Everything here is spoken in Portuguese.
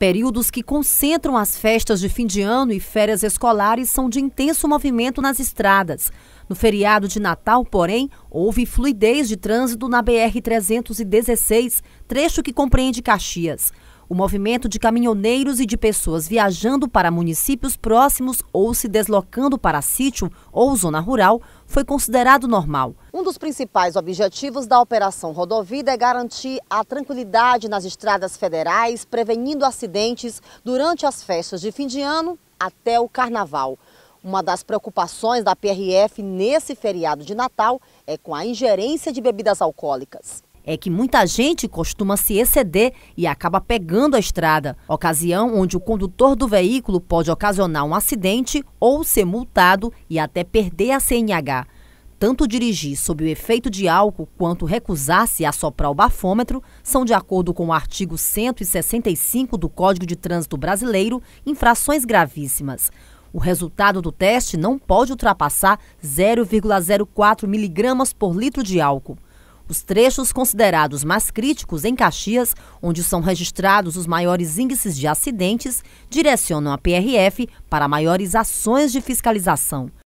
Períodos que concentram as festas de fim de ano e férias escolares são de intenso movimento nas estradas. No feriado de Natal, porém, houve fluidez de trânsito na BR-316, trecho que compreende Caxias. O movimento de caminhoneiros e de pessoas viajando para municípios próximos ou se deslocando para sítio ou zona rural foi considerado normal. Um dos principais objetivos da Operação Rodovida é garantir a tranquilidade nas estradas federais, prevenindo acidentes durante as festas de fim de ano até o carnaval. Uma das preocupações da PRF nesse feriado de Natal é com a ingerência de bebidas alcoólicas é que muita gente costuma se exceder e acaba pegando a estrada, ocasião onde o condutor do veículo pode ocasionar um acidente ou ser multado e até perder a CNH. Tanto dirigir sob o efeito de álcool quanto recusar-se a soprar o bafômetro são, de acordo com o artigo 165 do Código de Trânsito Brasileiro, infrações gravíssimas. O resultado do teste não pode ultrapassar 0,04 miligramas por litro de álcool. Os trechos considerados mais críticos em Caxias, onde são registrados os maiores índices de acidentes, direcionam a PRF para maiores ações de fiscalização.